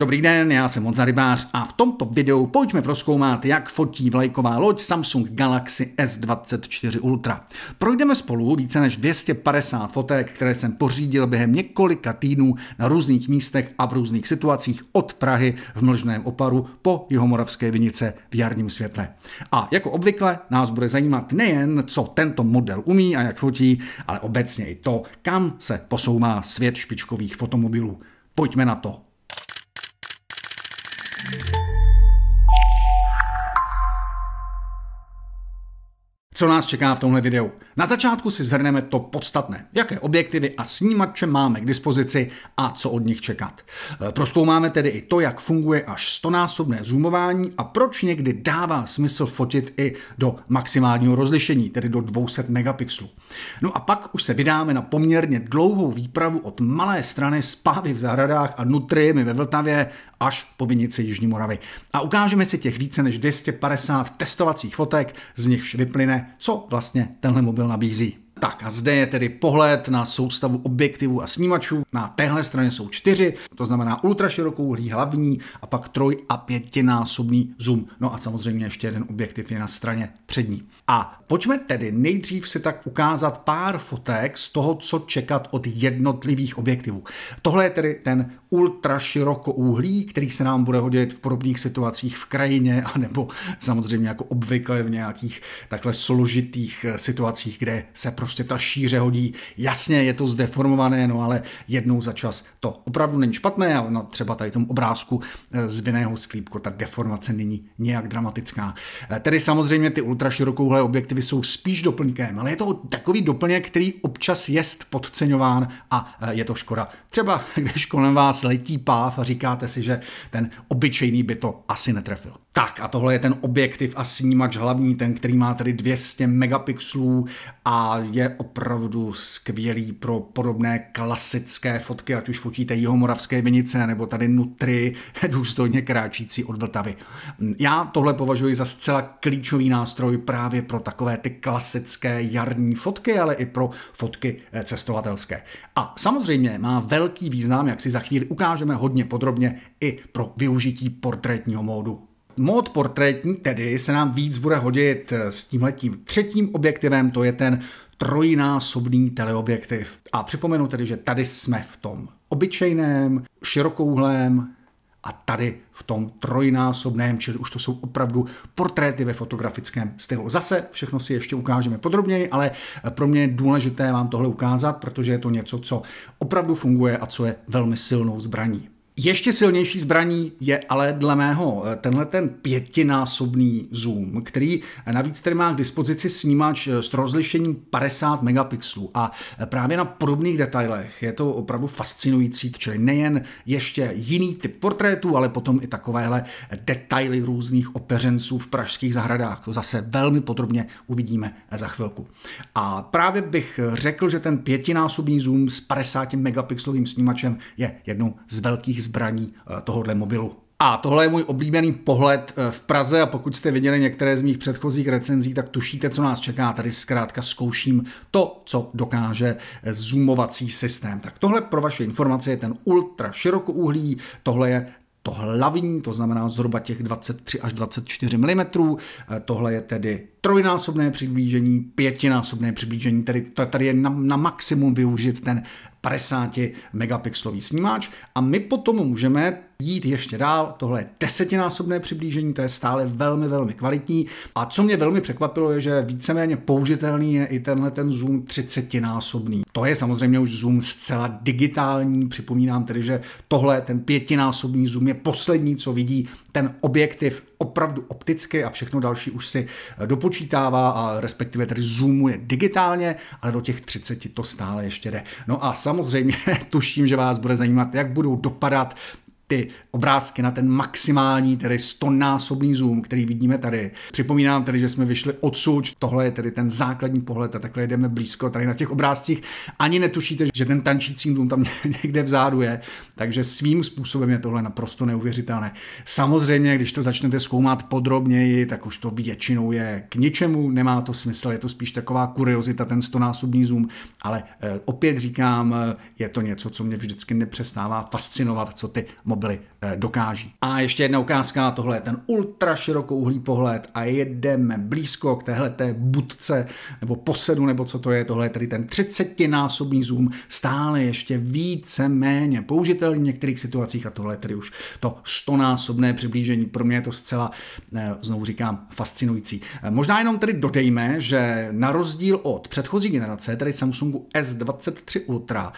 Dobrý den, já jsem Honza Rybář a v tomto videu pojďme proskoumat, jak fotí vlajková loď Samsung Galaxy S24 Ultra. Projdeme spolu více než 250 fotek, které jsem pořídil během několika týdnů na různých místech a v různých situacích od Prahy v Mlžném oparu po Jihomoravské vinice v jarním světle. A jako obvykle nás bude zajímat nejen, co tento model umí a jak fotí, ale obecně i to, kam se posouvá svět špičkových fotomobilů. Pojďme na to. Co nás čeká v tomhle videu? Na začátku si zhrneme to podstatné, jaké objektivy a snímače máme k dispozici a co od nich čekat. Eh, Proskoumáme tedy i to, jak funguje až stonásobné zoomování a proč někdy dává smysl fotit i do maximálního rozlišení, tedy do 200 megapixelů. No a pak už se vydáme na poměrně dlouhou výpravu od malé strany spávy v zahradách a nutriemi ve Vltavě až po vinici Jižní Moravy. A ukážeme si těch více než 250 testovacích fotek, z nichž vyplyne, co vlastně tenhle mobil nabízí. Tak a zde je tedy pohled na soustavu objektivů a snímačů. Na téhle straně jsou čtyři, to znamená hlí hlavní a pak troj a pětinásobný zoom. No a samozřejmě ještě jeden objektiv je na straně přední. A pojďme tedy nejdřív si tak ukázat pár fotek z toho, co čekat od jednotlivých objektivů. Tohle je tedy ten ultraširokouhlý, který se nám bude hodit v podobných situacích v krajině, anebo samozřejmě jako obvykle v nějakých takhle složitých eh, situacích, kde se prostě prostě ta šíře hodí. Jasně, je to zdeformované, no ale jednou za čas to opravdu není špatné a no, třeba tady tom obrázku eh, z vinného sklípku, ta deformace není nějak dramatická. Eh, tedy samozřejmě ty ultraširokouhlé objektivy jsou spíš doplňkem, ale je to takový doplněk, který občas jest podceňován a eh, je to škoda. Třeba když kolem vás letí páv a říkáte si, že ten obyčejný by to asi netrefil. Tak a tohle je ten objektiv a snímač hlavní, ten, který má tady 200 megapixelů a je opravdu skvělý pro podobné klasické fotky, ať už fotíte jihomoravské vinice nebo tady nutry důstojně kráčící od Vltavy. Já tohle považuji za zcela klíčový nástroj právě pro takové ty klasické jarní fotky, ale i pro fotky eh, cestovatelské. A samozřejmě má velký význam, jak si za chvíli ukážeme hodně podrobně, i pro využití portrétního módu Mód portrétní tedy se nám víc bude hodit eh, s tímhletím třetím objektivem, to je ten trojnásobný teleobjektiv. A připomenu tedy, že tady jsme v tom obyčejném, širokouhlém a tady v tom trojnásobném, čili už to jsou opravdu portréty ve fotografickém stylu. Zase všechno si ještě ukážeme podrobněji, ale pro mě je důležité vám tohle ukázat, protože je to něco, co opravdu funguje a co je velmi silnou zbraní. Ještě silnější zbraní je ale dle mého eh, tenhle ten pětinásobný zoom, který eh, navíc tady má k dispozici snímač eh, s rozlišením 50 megapixelů a právě na podobných detailech je to opravdu fascinující, čili nejen ještě jiný typ portrétů, ale potom i takovéhle detaily různých opeřenců v pražských zahradách. To zase velmi podrobně uvidíme za chvilku. A právě bych řekl, že ten pětinásobný zoom s 50 megapixelovým snímačem je jednou z velkých zbraní eh, tohohle mobilu. A tohle je můj oblíbený pohled eh, v Praze a pokud jste viděli některé z mých předchozích recenzí, tak tušíte, co nás čeká. Tady zkrátka zkouším to, co dokáže eh, zoomovací systém. Tak tohle pro vaše informace je ten ultra širokouhlý, tohle je to hlavní, to znamená zhruba těch 23 až 24 mm. Eh, tohle je tedy trojnásobné přiblížení, pětinásobné přiblížení, tedy tady je na, na maximum využit ten 50 megapixelový snímáč a my potom můžeme jít ještě dál. Tohle je desetinásobné přiblížení, to je stále velmi, velmi kvalitní. A co mě velmi překvapilo, je, že víceméně použitelný je i tenhle ten zoom třicetinásobný To je samozřejmě už zoom zcela digitální. Připomínám tedy, že tohle, ten pětinásobný zoom je poslední, co vidí ten objektiv opravdu opticky a všechno další už si dopočítává a respektive tedy zoomuje digitálně, ale do těch 30 to stále ještě jde. No a samozřejmě tuším, že vás bude zajímat, jak budou dopadat ty obrázky na ten maximální, tedy stonásobný zoom, který vidíme tady. Připomínám tedy, že jsme vyšli odsud, tohle je tedy ten základní pohled a takhle jdeme blízko tady na těch obrázcích. Ani netušíte, že ten tančící dům tam někde vzadu je, takže svým způsobem je tohle naprosto neuvěřitelné. Samozřejmě, když to začnete zkoumat podrobněji, tak už to většinou je k ničemu, nemá to smysl, je to spíš taková kuriozita, ten stonásobný zoom, ale eh, opět říkám, eh, je to něco, co mě vždycky nepřestává fascinovat, co ty mobily eh, dokáží. A ještě jedna ukázka, tohle je ten ultra širokouhlý pohled a jedeme blízko k téhle té budce nebo posedu nebo co to je, tohle je tedy ten 30-násobný zoom, stále ještě více méně použitelný v některých situacích a tohle je tedy už to 100-násobné přiblížení. Pro mě je to zcela, eh, znovu říkám, fascinující. Eh, možná jenom tedy dodejme, že na rozdíl od předchozí generace, tedy Samsungu S23 Ultra,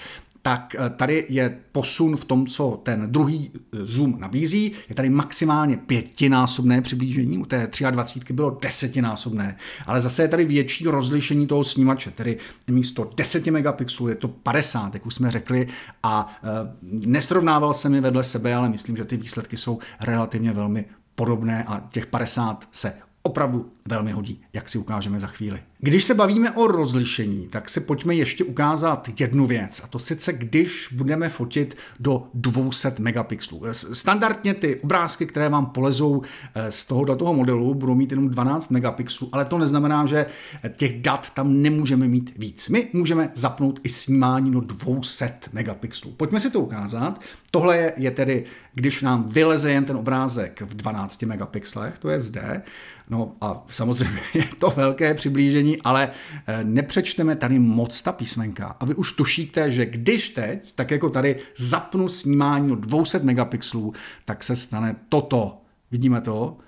tak eh, tady je posun v tom, co ten druhý eh, zoom nabízí. Je tady maximálně pětinásobné přiblížení, u té 23 bylo desetinásobné, ale zase je tady větší rozlišení toho snímače, tedy místo 10 megapixelů je to 50, jak už jsme řekli, a eh, nesrovnával jsem je vedle sebe, ale myslím, že ty výsledky jsou relativně velmi podobné a těch 50 se opravdu velmi hodí, jak si ukážeme za chvíli. Když se bavíme o rozlišení, tak si pojďme ještě ukázat jednu věc, a to sice když budeme fotit do 200 megapixelů. Standardně ty obrázky, které vám polezou eh, z tohoto toho modelu, budou mít jenom 12 megapixelů, ale to neznamená, že těch dat tam nemůžeme mít víc. My můžeme zapnout i snímání do 200 megapixelů. Pojďme si to ukázat. Tohle je, je tedy, když nám vyleze jen ten obrázek v 12 megapixlech, to je zde, No a samozřejmě je to velké přiblížení, ale eh, nepřečteme tady moc ta písmenka. A vy už tušíte, že když teď, tak jako tady zapnu snímání o 200 megapixelů, tak se stane toto. Vidíme to?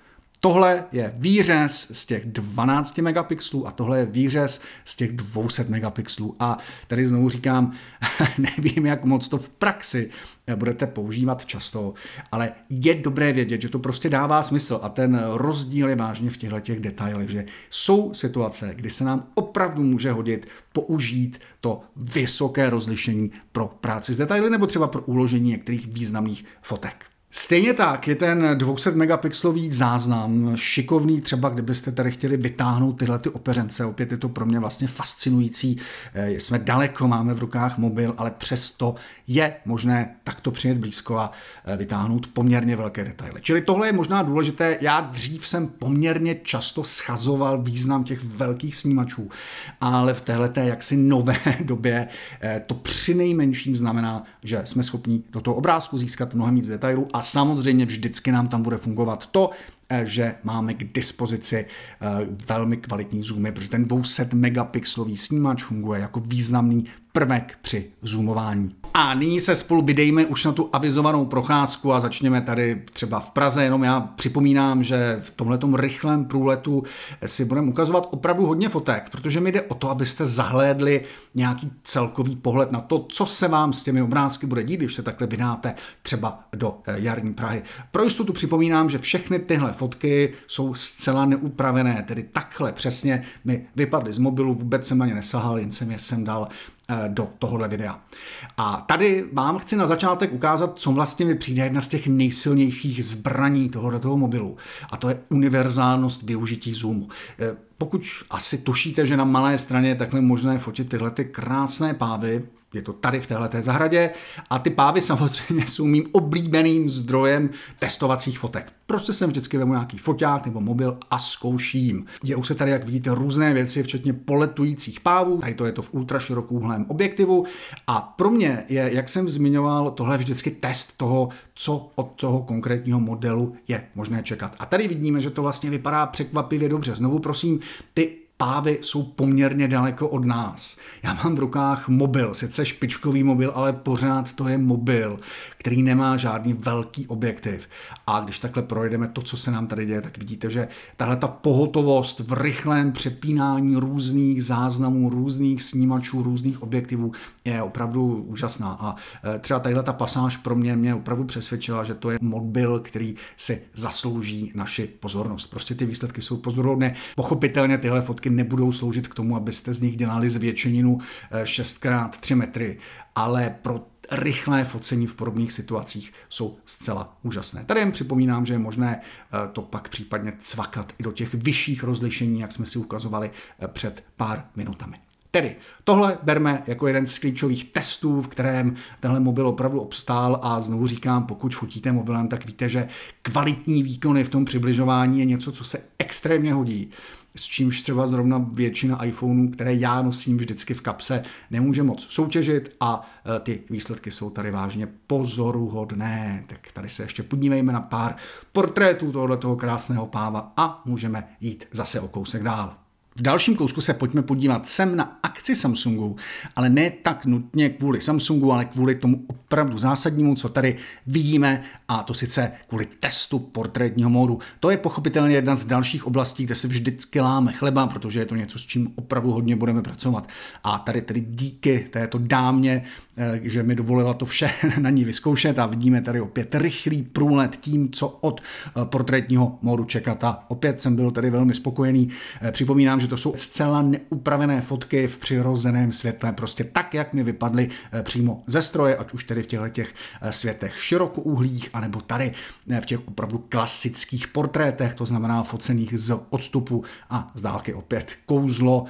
Tohle je výřez z těch 12 megapixelů a tohle je výřez z těch 200 megapixelů. A tady znovu říkám, nevím, jak moc to v praxi eh, budete používat často, ale je dobré vědět, že to prostě dává smysl a ten rozdíl je vážně v těchto těch detailech, že jsou situace, kdy se nám opravdu může hodit použít to vysoké rozlišení pro práci s detaily nebo třeba pro uložení některých významných fotek. Stejně tak je ten 200 megapixelový záznam šikovný, třeba kdybyste tady chtěli vytáhnout tyhle ty opeřence. Opět je to pro mě vlastně fascinující. Eh, jsme daleko, máme v rukách mobil, ale přesto je možné takto přijet blízko a eh, vytáhnout poměrně velké detaily. Čili tohle je možná důležité. Já dřív jsem poměrně často schazoval význam těch velkých snímačů, ale v téhle jaksi nové době eh, to přinejmenším znamená, že jsme schopni do toho obrázku získat mnohem víc detailů a samozřejmě vždycky nám tam bude fungovat to, Eh, že máme k dispozici eh, velmi kvalitní zoomy, protože ten 200 megapixelový snímač funguje jako významný prvek při zoomování. A nyní se spolu vydejme už na tu avizovanou procházku a začněme tady třeba v Praze, jenom já připomínám, že v tomhletom rychlém průletu si budeme ukazovat opravdu hodně fotek, protože mi jde o to, abyste zahlédli nějaký celkový pohled na to, co se vám s těmi obrázky bude dít, když se takhle vydáte třeba do eh, jarní Prahy. Pro jistotu připomínám, že všechny tyhle fotky jsou zcela neupravené, tedy takhle přesně mi vypadly z mobilu, vůbec jsem na ně nesahal, jen jsem je sem dal eh, do tohohle videa. A tady vám chci na začátek ukázat, co vlastně mi přijde jedna z těch nejsilnějších zbraní tohoto mobilu. A to je univerzálnost využití zoomu. Eh, pokud asi tušíte, že na malé straně je takhle možné fotit tyhle ty krásné pávy, je to tady v téhleté zahradě a ty pávy samozřejmě jsou mým oblíbeným zdrojem testovacích fotek. Prostě jsem vždycky vemu nějaký foťák nebo mobil a zkouším. Je už se tady, jak vidíte, různé věci, včetně poletujících pávů, tady to je to v ultraširokouhlém objektivu a pro mě je, jak jsem zmiňoval, tohle vždycky test toho, co od toho konkrétního modelu je možné čekat. A tady vidíme, že to vlastně vypadá překvapivě dobře. Znovu prosím, ty pávy jsou poměrně daleko od nás. Já mám v rukách mobil, sice špičkový mobil, ale pořád to je mobil, který nemá žádný velký objektiv. A když takhle projedeme to, co se nám tady děje, tak vidíte, že tahle ta pohotovost v rychlém přepínání různých záznamů, různých snímačů, různých objektivů je opravdu úžasná. A e, třeba tahle ta pasáž pro mě mě opravdu přesvědčila, že to je mobil, který si zaslouží naši pozornost. Prostě ty výsledky jsou pozorovné. Pochopitelně tyhle fotky prostředky nebudou sloužit k tomu, abyste z nich dělali zvětšeninu 6x3 eh, metry, ale pro rychlé focení v podobných situacích jsou zcela úžasné. Tady jen připomínám, že je možné eh, to pak případně cvakat i do těch vyšších rozlišení, jak jsme si ukazovali eh, před pár minutami. Tedy tohle berme jako jeden z klíčových testů, v kterém tenhle mobil opravdu obstál a znovu říkám, pokud fotíte mobilem, tak víte, že kvalitní výkony v tom přibližování je něco, co se extrémně hodí s čímž třeba zrovna většina iPhoneů, které já nosím vždycky v kapse, nemůže moc soutěžit a e, ty výsledky jsou tady vážně pozoruhodné. Tak tady se ještě podívejme na pár portrétů tohoto krásného páva a můžeme jít zase o kousek dál. V dalším kousku se pojďme podívat sem na akci Samsungu, ale ne tak nutně kvůli Samsungu, ale kvůli tomu opravdu zásadnímu, co tady vidíme, a to sice kvůli testu portrétního módu. To je pochopitelně jedna z dalších oblastí, kde se vždycky láme chleba, protože je to něco, s čím opravdu hodně budeme pracovat. A tady tedy díky této dámě Eh, že mi dovolila to vše na ní vyzkoušet a vidíme tady opět rychlý průlet tím, co od eh, portrétního moru čekat. A opět jsem byl tady velmi spokojený. Eh, připomínám, že to jsou zcela neupravené fotky v přirozeném světle, prostě tak, jak mi vypadly přímo ze stroje, ať už tedy v těchto těch světech širokouhlých, anebo tady v těch opravdu klasických portrétech, to znamená focených z odstupu a z dálky opět kouzlo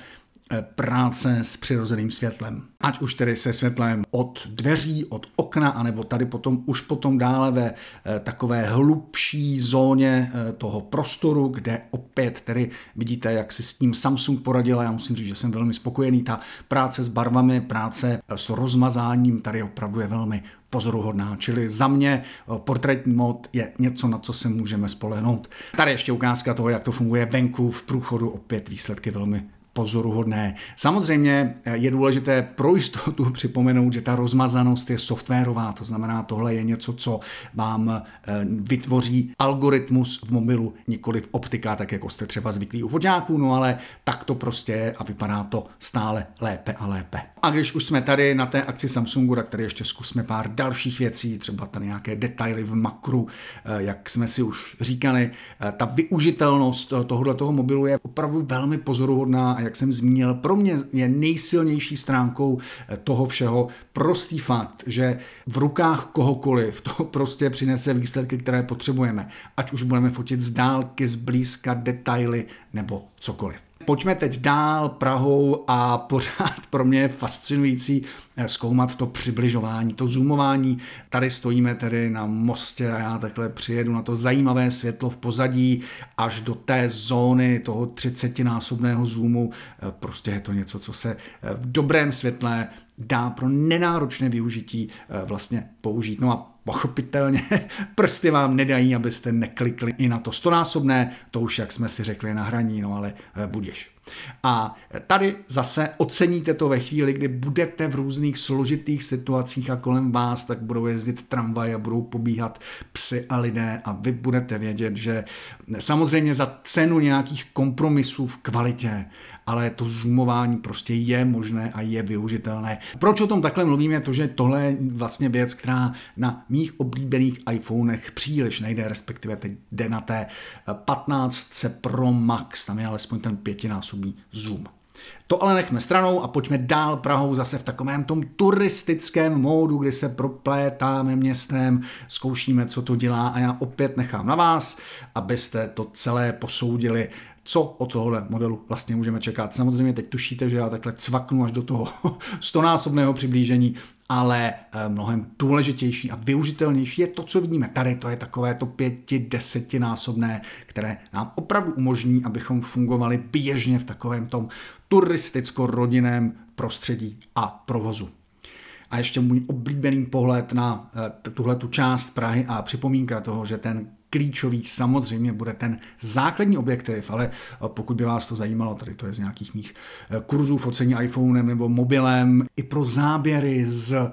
Eh, práce s přirozeným světlem. Ať už tedy se světlem od dveří, od okna, anebo tady potom už potom dále ve eh, takové hlubší zóně eh, toho prostoru, kde opět tedy vidíte, jak si s tím Samsung poradila. Já musím říct, že jsem velmi spokojený. Ta práce s barvami, práce s rozmazáním tady opravdu je velmi pozoruhodná. Čili za mě portrétní mod je něco, na co se můžeme spolehnout. Tady ještě ukázka toho, jak to funguje venku v průchodu, opět výsledky velmi pozoruhodné. Samozřejmě eh, je důležité pro jistotu připomenout, že ta rozmazanost je softwarová, to znamená, tohle je něco, co vám eh, vytvoří algoritmus v mobilu, nikoli v optika, tak jako jste třeba zvyklí u vodňáků, no ale tak to prostě je a vypadá to stále lépe a lépe. A když už jsme tady na té akci Samsungu, tak tady ještě zkusme pár dalších věcí, třeba tady nějaké detaily v makru, eh, jak jsme si už říkali. Ta využitelnost tohoto mobilu je opravdu velmi pozoruhodná a jak jsem zmínil, pro mě je nejsilnější stránkou eh, toho všeho prostý fakt, že v rukách kohokoliv to prostě přinese výsledky, které potřebujeme. Ať už budeme fotit z dálky, z blízka, detaily nebo cokoliv pojďme teď dál Prahou a pořád pro mě je fascinující eh, zkoumat to přibližování, to zoomování. Tady stojíme tedy na mostě a já takhle přijedu na to zajímavé světlo v pozadí až do té zóny toho 30-násobného zoomu. Eh, prostě je to něco, co se eh, v dobrém světle dá pro nenáročné využití vlastně použít. No a Pochopitelně prsty vám nedají, abyste neklikli i na to stonásobné, to už jak jsme si řekli na hraní, no ale eh, budeš. A tady zase oceníte to ve chvíli, kdy budete v různých složitých situacích a kolem vás tak budou jezdit tramvaje a budou pobíhat psy a lidé a vy budete vědět, že samozřejmě za cenu nějakých kompromisů v kvalitě, ale to zoomování prostě je možné a je využitelné. Proč o tom takhle mluvím je to, že tohle je vlastně věc, která na mých oblíbených iPhonech příliš nejde, respektive teď jde na té 15 Pro Max, tam je alespoň ten pětinásobný zoom. To ale nechme stranou a pojďme dál Prahou zase v takovém tom turistickém módu, kdy se proplétáme městem, zkoušíme, co to dělá a já opět nechám na vás, abyste to celé posoudili co od tohohle modelu vlastně můžeme čekat. Samozřejmě teď tušíte, že já takhle cvaknu až do toho stonásobného přiblížení, ale eh, mnohem důležitější a využitelnější je to, co vidíme tady. To je takové to pěti, desetinásobné, které nám opravdu umožní, abychom fungovali běžně v takovém tom turisticko-rodinném prostředí a provozu. A ještě můj oblíbený pohled na eh, tuhle tu část Prahy a připomínka toho, že ten klíčový samozřejmě bude ten základní objektiv, ale eh, pokud by vás to zajímalo, tady to je z nějakých mých eh, kurzů focení iPhonem nebo mobilem, i pro záběry z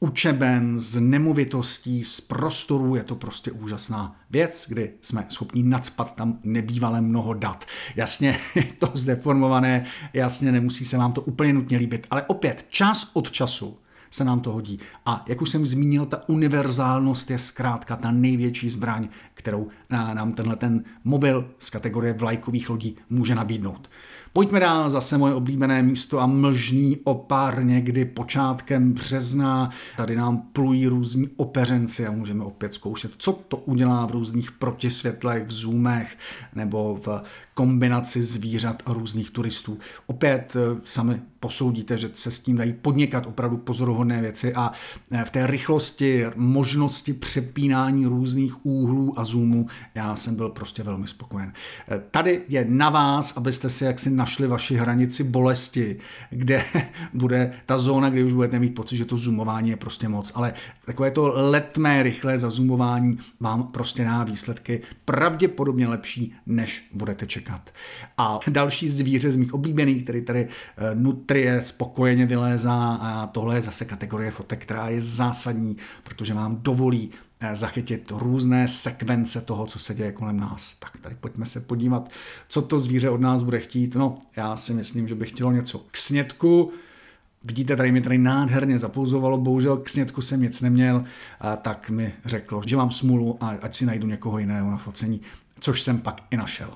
učeben, z nemovitostí, z prostorů. Je to prostě úžasná věc, kdy jsme schopni nadspat tam nebývalé mnoho dat. Jasně je to zdeformované, jasně nemusí se vám to úplně nutně líbit, ale opět čas od času se nám to hodí. A jak už jsem zmínil, ta univerzálnost je zkrátka ta největší zbraň, kterou nám tenhle ten mobil z kategorie vlajkových lodí může nabídnout. Pojďme dál, zase moje oblíbené místo a mlžný opár někdy počátkem března. Tady nám plují různí opeřenci a můžeme opět zkoušet, co to udělá v různých protisvětlech, v zoomech nebo v kombinaci zvířat a různých turistů. Opět eh, sami posoudíte, že se s tím dají podnikat opravdu pozoruhodné věci a eh, v té rychlosti, možnosti přepínání různých úhlů a zoomů, já jsem byl prostě velmi spokojen. Eh, tady je na vás, abyste si jaksi našli vaši hranici bolesti, kde bude ta zóna, kde už budete mít pocit, že to zoomování je prostě moc, ale takové to letmé, rychlé zazumování vám prostě dá výsledky pravděpodobně lepší, než budete čekat čekat. A další zvíře z mých oblíbených, který tady eh, nutrie spokojeně vylézá a tohle je zase kategorie fotek, která je zásadní, protože vám dovolí eh, zachytit různé sekvence toho, co se děje kolem nás. Tak tady pojďme se podívat, co to zvíře od nás bude chtít. No, já si myslím, že by chtělo něco k snědku, Vidíte, tady mi tady nádherně zapouzovalo, bohužel k snědku jsem nic neměl, a tak mi řeklo, že mám smůlu a ať si najdu někoho jiného na focení, což jsem pak i našel.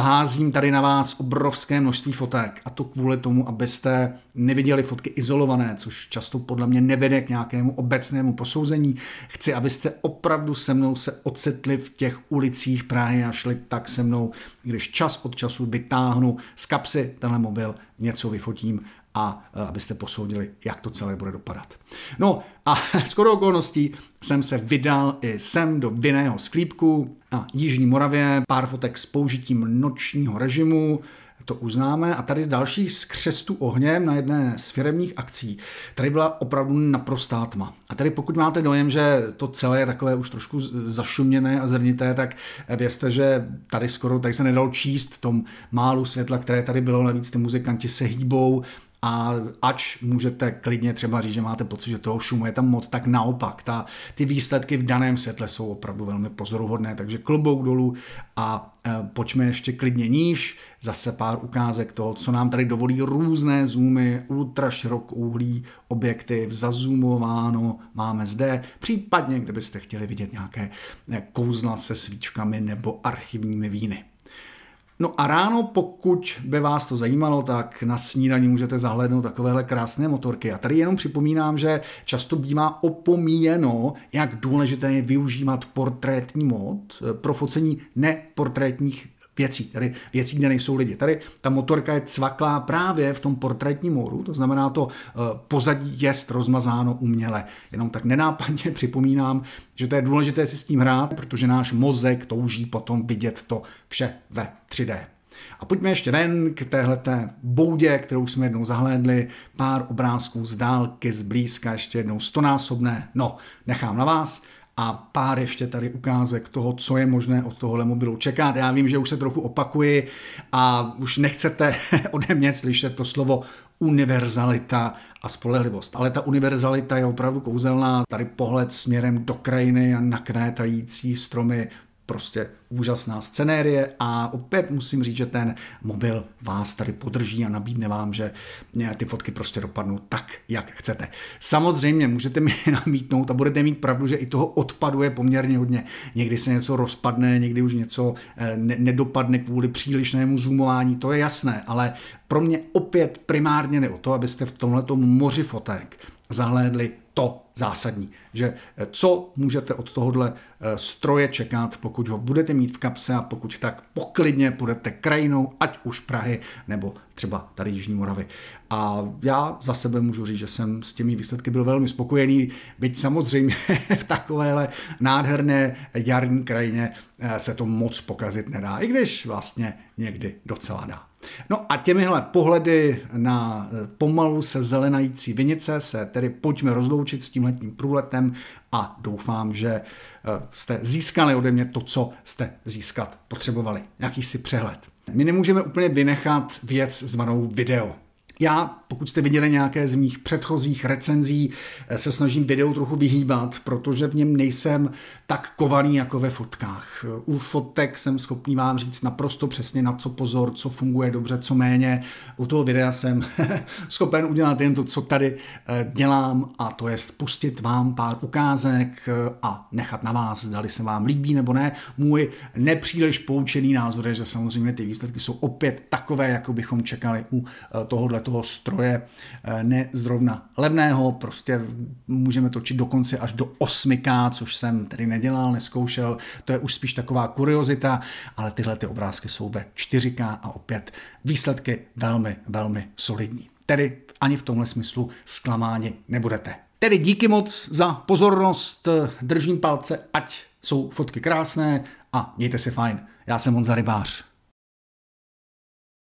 Házím tady na vás obrovské množství fotek a to kvůli tomu, abyste neviděli fotky izolované, což často podle mě nevede k nějakému obecnému posouzení. Chci, abyste opravdu se mnou se ocitli v těch ulicích Prahy a šli tak se mnou, když čas od času vytáhnu z kapsy tenhle mobil, něco vyfotím a eh, abyste posoudili, jak to celé bude dopadat. No a skoro okolností jsem se vydal i sem do vinného sklípku na Jižní Moravě, pár fotek s použitím nočního režimu, to uznáme. A tady z další z křestu ohněm na jedné z firemních akcí. Tady byla opravdu naprostá tma. A tady pokud máte dojem, že to celé je takové už trošku zašuměné a zrnité, tak eh, vězte, že tady skoro tady se nedal číst tom málu světla, které tady bylo. Navíc ty muzikanti se hýbou, a ač můžete klidně třeba říct, že máte pocit, že toho šumu je tam moc, tak naopak, ta, ty výsledky v daném světle jsou opravdu velmi pozoruhodné, takže klobouk dolů a e, pojďme ještě klidně níž, zase pár ukázek toho, co nám tady dovolí různé zoomy, ultra úhlí, objektiv, zazumováno máme zde, případně kdybyste chtěli vidět nějaké e, kouzla se svíčkami nebo archivními víny. No a ráno, pokud by vás to zajímalo, tak na snídaní můžete zahlednout takovéhle krásné motorky. A tady jenom připomínám, že často bývá opomíjeno, jak důležité je využívat portrétní mod eh, pro focení neportrétních věcí, tedy věcí, kde nejsou lidi. Tady ta motorka je cvaklá právě v tom portrétním módu, to znamená to eh, pozadí jest rozmazáno uměle. Jenom tak nenápadně připomínám, že to je důležité si s tím hrát, protože náš mozek touží potom vidět to vše ve 3D. A pojďme ještě ven k téhleté boudě, kterou jsme jednou zahlédli, pár obrázků z dálky, z blízka, ještě jednou stonásobné. No, nechám na vás a pár ještě tady ukázek toho, co je možné od tohohle mobilu čekat. Já vím, že už se trochu opakuji a už nechcete ode mě slyšet to slovo univerzalita a spolehlivost. Ale ta univerzalita je opravdu kouzelná. Tady pohled směrem do krajiny a nakrétající stromy, prostě úžasná scenérie a opět musím říct, že ten mobil vás tady podrží a nabídne vám, že eh, ty fotky prostě dopadnou tak, jak chcete. Samozřejmě můžete mi namítnout a budete mít pravdu, že i toho odpadu je poměrně hodně. Někdy se něco rozpadne, někdy už něco eh, ne- nedopadne kvůli přílišnému zoomování, to je jasné, ale pro mě opět primárně ne o to, abyste v tomhletom moři fotek zahlédli to zásadní, že eh, co můžete od tohohle eh, stroje čekat, pokud ho budete mít v kapse a pokud tak poklidně půjdete krajinou, ať už Prahy nebo třeba tady Jižní Moravy. A já za sebe můžu říct, že jsem s těmi výsledky byl velmi spokojený, byť samozřejmě v takovéhle nádherné jarní krajině eh, se to moc pokazit nedá, i když vlastně někdy docela dá. No a těmihle pohledy na eh, pomalu se zelenající vinice se tedy pojďme rozloučit s tímhletím průletem a doufám, že eh, jste získali ode mě to, co jste získat potřebovali. Nějaký si přehled. My nemůžeme úplně vynechat věc zvanou video. Já, pokud jste viděli nějaké z mých předchozích recenzí, eh, se snažím video trochu vyhýbat, protože v něm nejsem tak kovaný jako ve fotkách. Eh, u fotek jsem schopný vám říct naprosto přesně na co pozor, co funguje dobře, co méně. U toho videa jsem schopen udělat jen to, co tady eh, dělám, a to je pustit vám pár ukázek a nechat na vás, zdali se vám líbí nebo ne. Můj nepříliš poučený názor je, že samozřejmě ty výsledky jsou opět takové, jako bychom čekali u tohohle toho stroje eh, ne zrovna levného, prostě můžeme točit dokonce až do 8K, což jsem tedy nedělal, neskoušel, to je už spíš taková kuriozita, ale tyhle ty obrázky jsou ve 4K a opět výsledky velmi, velmi solidní. Tedy ani v tomhle smyslu zklamáni nebudete. Tedy díky moc za pozornost, držím palce, ať jsou fotky krásné a mějte se fajn. Já jsem Honza Rybář.